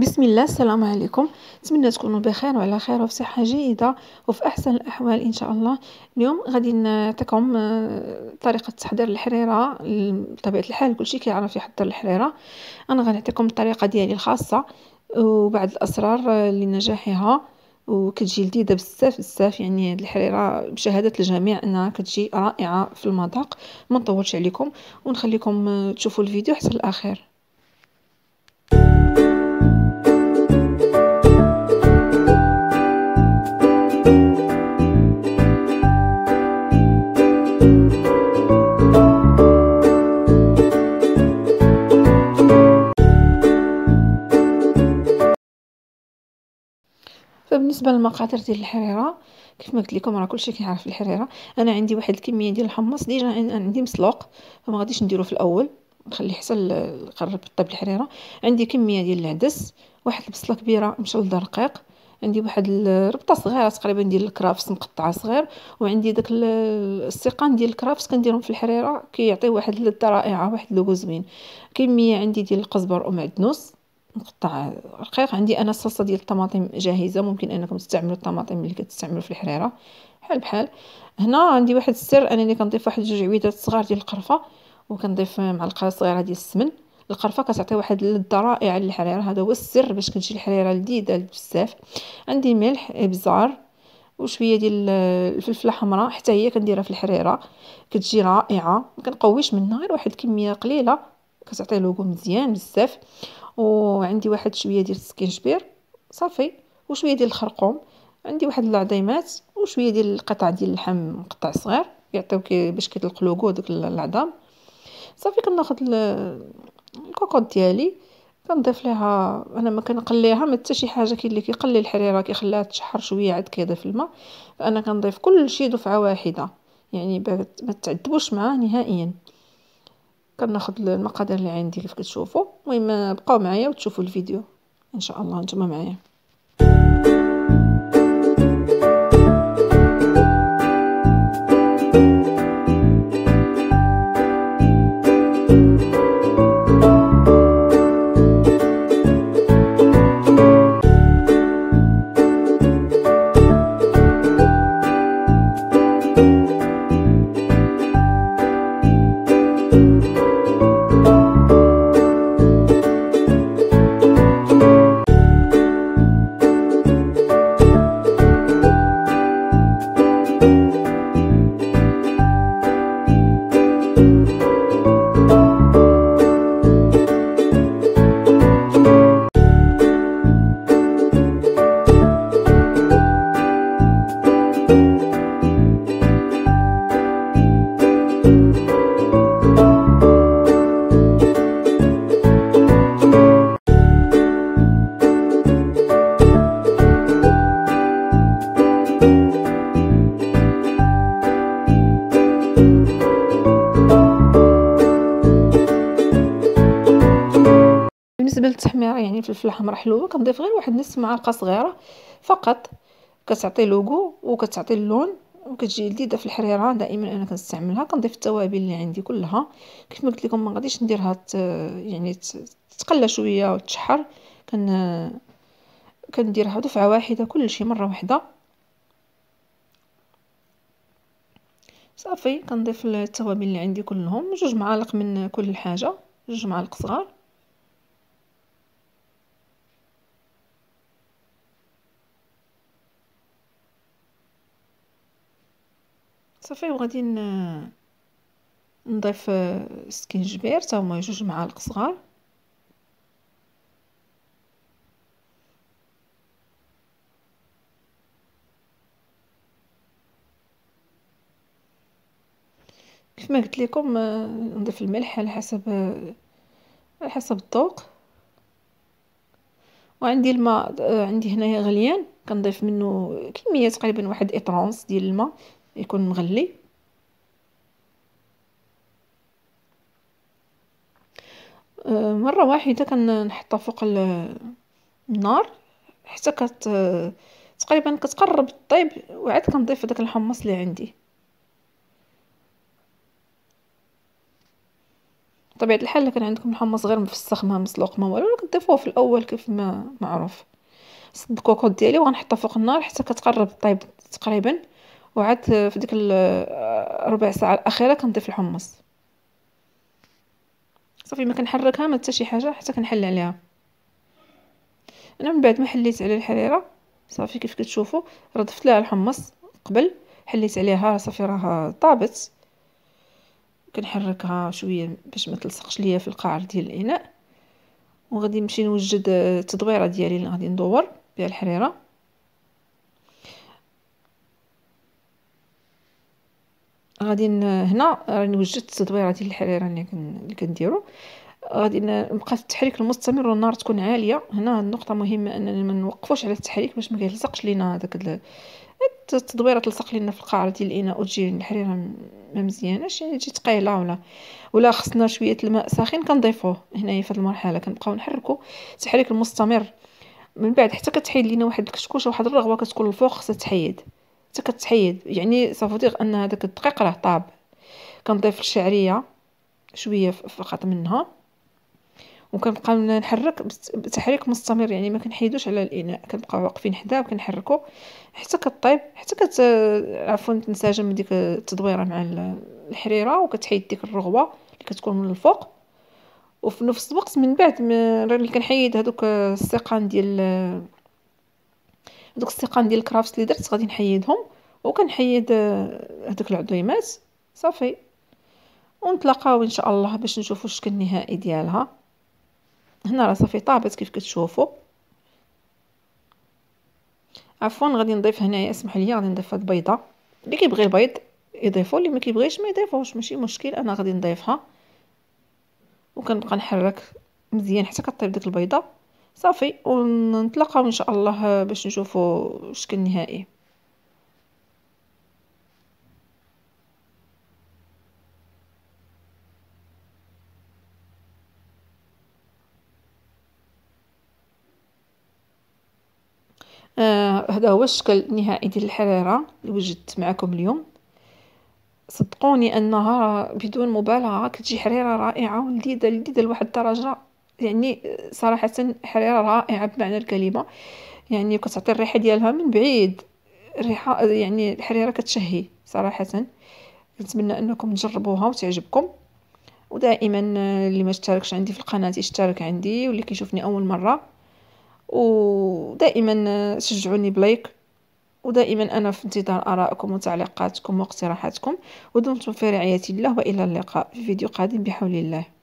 بسم الله السلام عليكم نتمنى تكونوا بخير وعلى خير وفي صحه جيده وفي احسن الاحوال ان شاء الله اليوم غادي نعطيكم آه، طريقه تحضير الحريره بطبيعه الحال كلشي كيعرف يحضر الحريره انا غنعطيكم الطريقه ديالي الخاصه وبعض الاسرار لنجاحها وكتجي لذيذه بزاف بزاف يعني هاد الحريره بشهاده الجميع انها كتجي رائعه في المذاق ما نطولش عليكم ونخليكم آه، تشوفوا الفيديو حتى الاخير فبالنسبه للمقادير ديال الحريره كيف ما قلت لكم راه كلشي كيعرف الحريره انا عندي واحد الكميه ديال الحمص ديجا عندي مسلوق فما غاديش نديرو في الاول نخليه حتى نقرب طيب الحريره عندي كميه ديال العدس واحد البصله كبيره مشلده رقيق عندي واحد الربطه صغيره تقريبا ديال الكرافس مقطعه صغير وعندي داك السيقان ديال الكرافس كنديرهم في الحريره كيعطي واحد اللذه رائعه واحد اللوز زوين كميه عندي ديال القزبر ومعدنوس مقطع رقيق عندي انا الصلصه ديال الطماطم جاهزه ممكن انكم تستعملوا الطماطم اللي كتستعملوا في الحريره بحال بحال هنا عندي واحد السر انني كنضيف واحد جوج عويدات صغار ديال القرفه وكنضيف معلقه صغيره ديال السمن القرفه كتعطي واحد اللذه رائعه للحريره هذا هو السر باش كتجي الحريره لذيذه بزاف عندي ملح ابزار وشويه ديال الفلفله حمراء حتى هي كنديرها في الحريره كتجي رائعه ما كنقويش منها غير واحد الكميه قليله كتعطي لوكو مزيان بزاف وعندي واحد شويه ديال السكينجبير صافي وشويه ديال الخرقوم عندي واحد العظيمات وشويه ديال القطع ديال اللحم مقطع صغير يعطيوك باش كيطلقلوكو دوك العظام صافي كناخذ الكوكوط ديالي كنضيف ليها انا ما كنقليها ما حتى شي حاجه كاين اللي كيقلي الحريره كيخليها تشحر شويه عاد كيضيف الماء فانا كنضيف كلشي دفعه واحده يعني ما تعذبوش معاه نهائيا كناخذ المقادير اللي عندي كيف كتشوفوا المهم بقاو معايا وتشوفوا الفيديو ان شاء الله نتوما معايا يعني الفلفل الاحمر حلو كنضيف غير واحد نص معلقه صغيره فقط كتعطي لوغو وكتعطي اللون وكتجي لذيذه في الحريره دائما انا كنستعملها كنضيف التوابل اللي عندي كلها كيف ما قلت لكم ما غاديش نديرها ت... يعني تقلى شويه وتشحر كن كنديرها دفعه واحده كلشي مره واحده صافي كنضيف التوابل اللي عندي كلهم جوج معالق من كل حاجه جوج معالق صغار صافي وغادي نضيف السكينجبير آه، حتى هما جوج معالق صغار كيف ما قلت لكم آه، نضيف الملح على حسب آه، على حسب الذوق وعندي الماء عندي هنايا غليان كنضيف منه كميه تقريبا واحد اطرونس ديال الماء يكون مغلي أه، مره واحده كنحطها فوق النار حتى كت أه، تقريبا كتقرب طيب وعاد كنضيف داك الحمص اللي عندي بطبيعه الحال كان عندكم الحمص غير مفسخ ما مسلوق ما والو كتضيفوه في الاول كيف ما معروف الكوكوط ديالي وغنحطها فوق النار حتى كتقرب طيب تقريبا وعاد في ديك الربع ساعه الاخيره كنضيف الحمص صافي ما كنحركها ما حتى شي حاجه حتى كنحل عليها انا من بعد ما حليت على الحريره صافي كيف كتشوفوا رضفت لها الحمص قبل حليت عليها صافي راها طابت كنحركها شويه باش ما تلصقش ليا في القعر ديال الاناء وغادي نمشي نوجد التدويره ديالي اللي غادي ندور بها الحريره غادي هنا راني وجدت التدويره ديال الحريره اللي اللي كنديرو غادي نبقى التحريك المستمر والنار تكون عاليه هنا النقطه مهمه اننا ما نوقفوش على التحريك باش ما كيلصقش لينا هذاك التدويره تلصق لينا في القاعره ديال الاناء وتجي الحريره ما مزياناش يعني تجي ثقيله ولا ولا خصنا شويه الماء ساخن كنضيفوه هنايا في هذه المرحله كنبقاو نحركو التحريك المستمر من بعد حتى كتحيد لينا واحد الكشكوشه واحد الرغوه كتكون الفوق خصها تحيد حتى كتحيد يعني صافودير ان هذاك الدقيق راه طاب كنضيف الشعريه شويه فقط منها وكنبقى نحرك بتحريك مستمر يعني ما كنحيدوش على الاناء يعني كنبقى واقفين حداه وكنحركو حتى كطيب حتى كت عفوا تنسجم ديك التدويره مع الحريره وكتحيد ديك الرغوه اللي كتكون من الفوق وفي نفس الوقت من بعد ملي كنحيد هذوك السيقان ديال هذوك السيقان ديال الكرافس اللي درت غادي نحيدهم وكنحيد آه، هذوك العضويمات صافي ونتلاقاو ان شاء الله باش نشوفوا الشكل النهائي ديالها هنا راه صافي طابت كيف كتشوفوا عفوا غادي نضيف هنايا اسمح لي غادي نضيف هاد البيضه اللي كيبغي البيض يضيفو اللي ما كيبغيش ما يضيفوش ماشي مشكل انا غادي نضيفها وكنبقى نحرك مزيان حتى كطيب ديك البيضه صافي ونتلاقاو ان شاء الله باش نشوفوا الشكل النهائي آه، هذا هو الشكل النهائي ديال الحريره اللي وجدت معكم اليوم صدقوني انها بدون مبالغه كتجي حريره رائعه ولذيذه لذيذه لواحد الدرجه يعني صراحة حريرة رائعة بمعنى الكلمة يعني كتعطي الريحة ديالها من بعيد الريحة يعني الحريرة كتشهي صراحة نتمنى انكم تجربوها وتعجبكم ودائما اللي ما اشتركش عندي في القناة يشترك عندي واللي كيشوفني اول مرة ودائما شجعوني بلايك ودائما انا في انتظار ارائكم وتعليقاتكم واقتراحاتكم ودمتم في رعايه الله والى اللقاء في فيديو قادم بحول الله